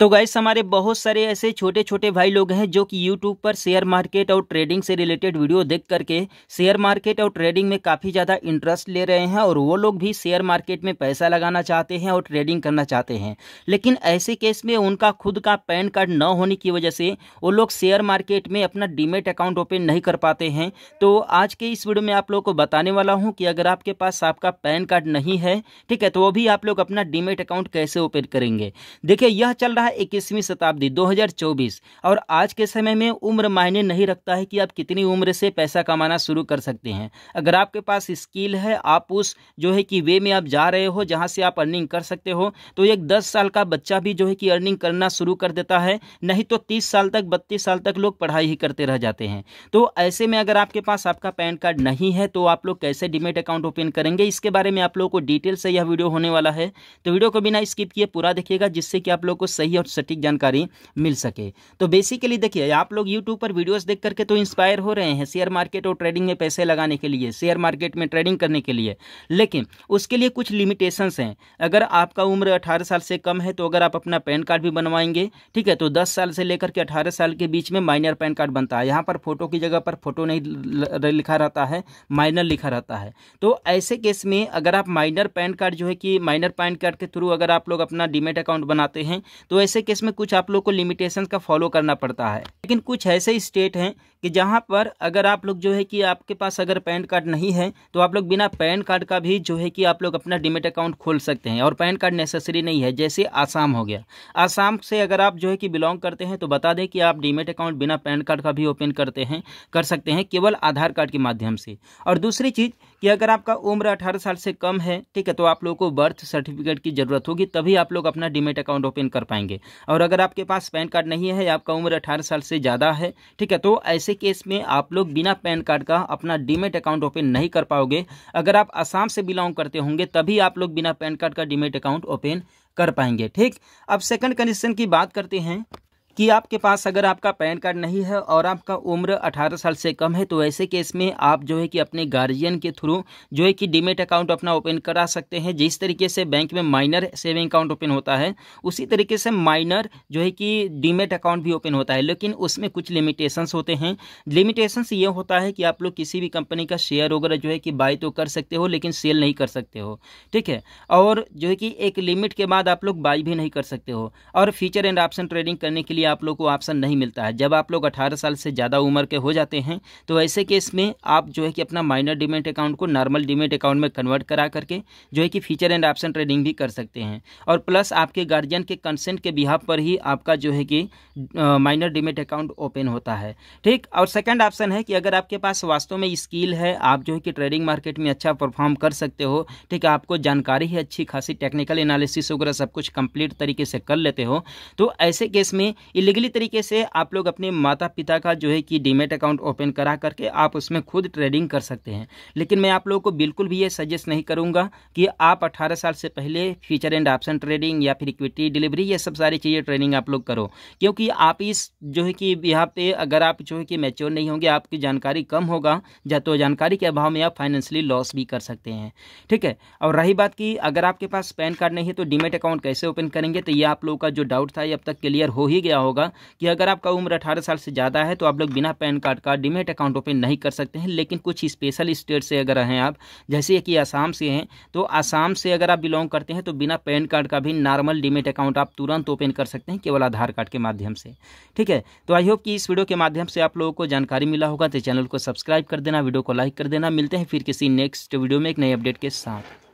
तो गैस हमारे बहुत सारे ऐसे छोटे छोटे भाई लोग हैं जो कि यूट्यूब पर शेयर मार्केट और ट्रेडिंग से रिलेटेड वीडियो देख करके शेयर मार्केट और ट्रेडिंग में काफ़ी ज़्यादा इंटरेस्ट ले रहे हैं और वो लोग भी शेयर मार्केट में पैसा लगाना चाहते हैं और ट्रेडिंग करना चाहते हैं लेकिन ऐसे केस में उनका खुद का पैन कार्ड न होने की वजह से वो लोग शेयर मार्केट में अपना डीमेट अकाउंट ओपन नहीं कर पाते हैं तो आज के इस वीडियो में आप लोग को बताने वाला हूँ कि अगर आपके पास आपका पैन कार्ड नहीं है ठीक है तो वो भी आप लोग अपना डीमेट अकाउंट कैसे ओपन करेंगे देखिए यह चल रहा है इक्कीसवीं शताब्दी 2024 और आज के समय में उम्र मायने नहीं रखता है कि आप कितनी उम्र से पैसा कमाना शुरू कर सकते हैं अगर आपके पास स्किल है आप उस जो है कि वे में आप जा रहे हो जहां से आप अर्निंग कर सकते हो तो एक दस साल का बच्चा भी जो है कि अर्निंग करना शुरू कर देता है नहीं तो तीस साल तक बत्तीस साल तक लोग पढ़ाई ही करते रह जाते हैं तो ऐसे में अगर आपके पास आपका पैन कार्ड नहीं है तो आप लोग कैसे डिमेट अकाउंट ओपन करेंगे इसके बारे में आप लोगों को डिटेल से यह वीडियो होने वाला है तो वीडियो को बिना स्किप किए पूरा देखिएगा जिससे कि आप लोग को सही सही और सटीक जानकारी मिल सके तो बेसिकली देखिए आप लोग यूट्यूब पर वीडियोस देख करके तो इंस्पायर हो रहे हैं शेयर मार्केट और ट्रेडिंग में पैसे लगाने के लिए शेयर मार्केट में ट्रेडिंग करने के लिए लेकिन उसके लिए कुछ लिमिटेशंस हैं अगर आपका उम्र अठारह साल से कम है तो अगर आप अपना पैन कार्ड भी बनवाएंगे ठीक है तो दस साल से लेकर के अठारह साल के बीच में माइनर पैन कार्ड बनता है यहाँ पर फोटो की जगह पर फोटो नहीं लिखा रहता है माइनर लिखा रहता है तो ऐसे केस में अगर आप माइनर पैन कार्ड जो है कि माइनर पैन कार्ड के थ्रू अगर आप लोग अपना डीमेट अकाउंट बनाते हैं तो वैसे केस में कुछ आप लोग को लिमिटेशन का फॉलो करना पड़ता है लेकिन कुछ ऐसे स्टेट हैं कि जहाँ पर अगर आप लोग जो है कि आपके पास अगर पैन कार्ड नहीं है तो आप लोग बिना पैन कार्ड का भी जो है कि आप लोग अपना डिमेट अकाउंट खोल सकते हैं और पैन कार्ड नेसेसरी नहीं है जैसे आसाम हो गया आसाम से अगर आप जो है कि बिलोंग करते हैं तो बता दें कि आप डिमेट अकाउंट बिना पैन कार्ड का भी ओपन करते हैं कर सकते हैं केवल आधार कार्ड के माध्यम से और दूसरी चीज़ कि अगर आपका उम्र अठारह साल से कम है ठीक है तो आप लोगों को बर्थ सर्टिफिकेट की ज़रूरत होगी तभी आप लोग अपना डिमेट अकाउंट ओपन कर पाएंगे और अगर आपके पास पैन कार्ड नहीं है आपका उम्र अठारह साल से ज़्यादा है ठीक है तो ऐसे केस में आप लोग बिना पैन कार्ड का अपना डीमेट अकाउंट ओपन नहीं कर पाओगे अगर आप आसाम से बिलोंग करते होंगे तभी आप लोग बिना पैन कार्ड का डीमेट अकाउंट ओपन कर पाएंगे ठीक अब सेकंड कंडीशन की बात करते हैं कि आपके पास अगर आपका पैन कार्ड नहीं है और आपका उम्र 18 साल से कम है तो ऐसे केस में आप जो है कि अपने गार्जियन के थ्रू जो है कि डीमेट अकाउंट अपना ओपन करा सकते हैं जिस तरीके से बैंक में माइनर सेविंग अकाउंट ओपन होता है उसी तरीके से माइनर जो है कि डीमेट अकाउंट भी ओपन होता है लेकिन उसमें कुछ लिमिटेशंस होते हैं लिमिटेशंस ये होता है कि आप लोग किसी भी कंपनी का शेयर वगैरह जो है कि बाई तो कर सकते हो लेकिन सेल नहीं कर सकते हो ठीक है और जो है कि एक लिमिट के बाद आप लोग बाई भी नहीं कर सकते हो और फ्यूचर एंड ऑप्शन ट्रेडिंग करने के लिए आप लोग को ऑप्शन नहीं मिलता है जब आप लोग अठारह साल से ज़्यादा उम्र के हो जाते हैं तो ऐसे केस में आप जो है कि अपना माइनर डिमेट अकाउंट को नॉर्मल डिमेट अकाउंट में कन्वर्ट करा करके जो है कि फीचर एंड ऑप्शन ट्रेडिंग भी कर सकते हैं और प्लस आपके गार्जियन के कंसेंट के बिहाव पर ही आपका जो है कि माइनर डिमेट अकाउंट ओपन होता है ठीक और सेकेंड ऑप्शन है कि अगर आपके पास वास्तव में स्किल है आप जो है कि ट्रेडिंग मार्केट में अच्छा परफॉर्म कर सकते हो ठीक है आपको जानकारी है अच्छी खासी टेक्निकल एनालिसिस वगैरह सब कुछ कंप्लीट तरीके से कर लेते हो तो ऐसे केस में इलीगली तरीके से आप लोग अपने माता पिता का जो है कि डीमेट अकाउंट ओपन करा करके आप उसमें खुद ट्रेडिंग कर सकते हैं लेकिन मैं आप लोगों को बिल्कुल भी ये सजेस्ट नहीं करूँगा कि आप अट्ठारह साल से पहले फ्यूचर एंड ऑप्शन ट्रेडिंग या फिर इक्विटी डिलीवरी ये सब सारी चीज़ें ट्रेडिंग आप लोग करो क्योंकि आप इस जो है कि यहाँ पे अगर आप जो है कि मेच्योर नहीं होंगे आपकी जानकारी कम होगा या तो जानकारी के अभाव में आप फाइनेंशियली लॉस भी कर सकते हैं ठीक है और रही बात की अगर आपके पास पैन कार्ड नहीं है तो डीमेट अकाउंट कैसे ओपन करेंगे तो ये आप लोगों का जो डाउट था ये अब तक क्लियर हो ही गया होगा कि अगर आपका उम्र अठारह साल से ज़्यादा है तो आप लोग बिना पैन कार्ड का डिमेट अकाउंट ओपन नहीं कर सकते हैं लेकिन कुछ स्पेशल स्टेट से अगर हैं आप जैसे कि आसाम से हैं तो आसाम से अगर आप बिलोंग करते हैं तो बिना पैन कार्ड का भी नॉर्मल डिमेट अकाउंट आप तुरंत ओपन कर सकते हैं केवल आधार कार्ड के माध्यम से ठीक है तो आई होप कि इस वीडियो के माध्यम से आप लोगों को जानकारी मिला होगा तो चैनल को सब्सक्राइब कर देना वीडियो को लाइक कर देना मिलते हैं फिर किसी नेक्स्ट वीडियो में एक नए अपडेट के साथ